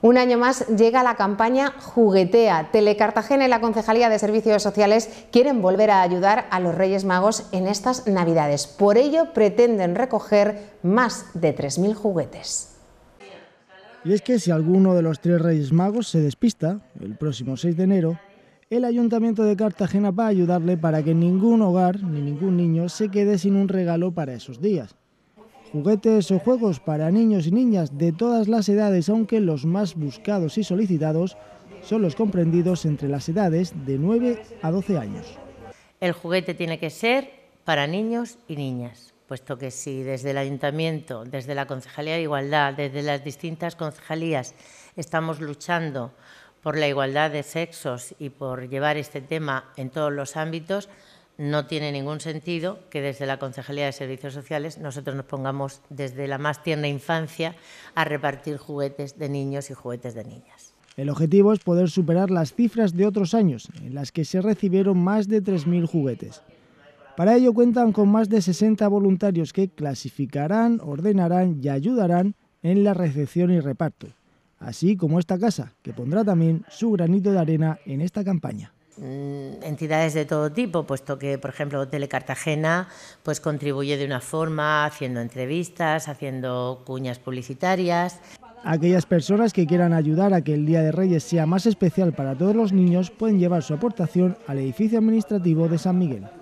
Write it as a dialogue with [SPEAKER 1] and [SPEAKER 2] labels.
[SPEAKER 1] Un año más llega la campaña Juguetea. Telecartagena y la Concejalía de Servicios Sociales quieren volver a ayudar a los Reyes Magos en estas Navidades. Por ello pretenden recoger más de 3.000 juguetes.
[SPEAKER 2] Y es que si alguno de los tres Reyes Magos se despista, el próximo 6 de enero, el Ayuntamiento de Cartagena va a ayudarle para que ningún hogar ni ningún niño se quede sin un regalo para esos días juguetes o juegos para niños y niñas de todas las edades, aunque los más buscados y solicitados son los comprendidos entre las edades de 9 a 12 años.
[SPEAKER 3] El juguete tiene que ser para niños y niñas, puesto que si desde el ayuntamiento, desde la Concejalía de Igualdad, desde las distintas concejalías estamos luchando por la igualdad de sexos y por llevar este tema en todos los ámbitos, no tiene ningún sentido que desde la Concejalía de Servicios Sociales nosotros nos pongamos desde la más tierna infancia a repartir juguetes de niños y juguetes de niñas.
[SPEAKER 2] El objetivo es poder superar las cifras de otros años, en las que se recibieron más de 3.000 juguetes. Para ello cuentan con más de 60 voluntarios que clasificarán, ordenarán y ayudarán en la recepción y reparto, así como esta casa, que pondrá también su granito de arena en esta campaña.
[SPEAKER 3] Mm, entidades de todo tipo, puesto que, por ejemplo, Telecartagena pues, contribuye de una forma, haciendo entrevistas, haciendo cuñas publicitarias.
[SPEAKER 2] Aquellas personas que quieran ayudar a que el Día de Reyes sea más especial para todos los niños pueden llevar su aportación al edificio administrativo de San Miguel.